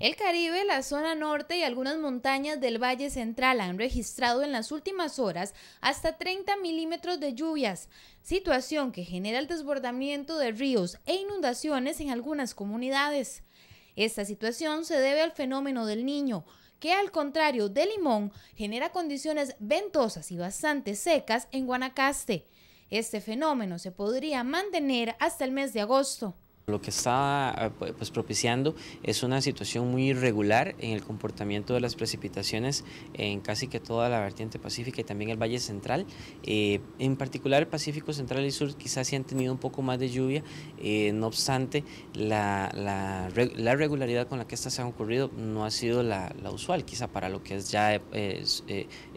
El Caribe, la zona norte y algunas montañas del Valle Central han registrado en las últimas horas hasta 30 milímetros de lluvias, situación que genera el desbordamiento de ríos e inundaciones en algunas comunidades. Esta situación se debe al fenómeno del niño, que al contrario de Limón genera condiciones ventosas y bastante secas en Guanacaste. Este fenómeno se podría mantener hasta el mes de agosto. Lo que está eh, pues, propiciando es una situación muy irregular en el comportamiento de las precipitaciones en casi que toda la vertiente pacífica y también el Valle Central. Eh, en particular el Pacífico Central y Sur quizás sí han tenido un poco más de lluvia, eh, no obstante la, regularidad con la que estas se han ocurrido no ha sido la, usual, quizá para lo que es ya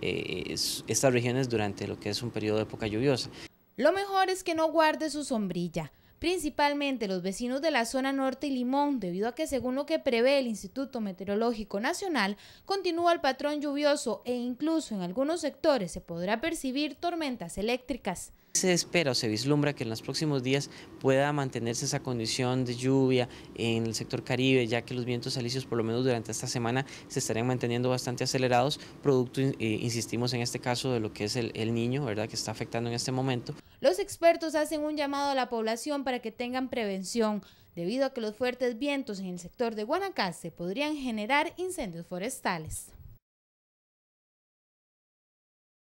estas regiones durante lo que es un periodo de época lluviosa. Lo mejor es que no guarde su sombrilla principalmente los vecinos de la zona norte y Limón, debido a que según lo que prevé el Instituto Meteorológico Nacional, continúa el patrón lluvioso e incluso en algunos sectores se podrá percibir tormentas eléctricas. Se espera o se vislumbra que en los próximos días pueda mantenerse esa condición de lluvia en el sector Caribe, ya que los vientos alisios por lo menos durante esta semana se estarían manteniendo bastante acelerados, producto, eh, insistimos en este caso, de lo que es el, el niño, ¿verdad?, que está afectando en este momento. Los expertos hacen un llamado a la población para que tengan prevención, debido a que los fuertes vientos en el sector de Guanacaste podrían generar incendios forestales.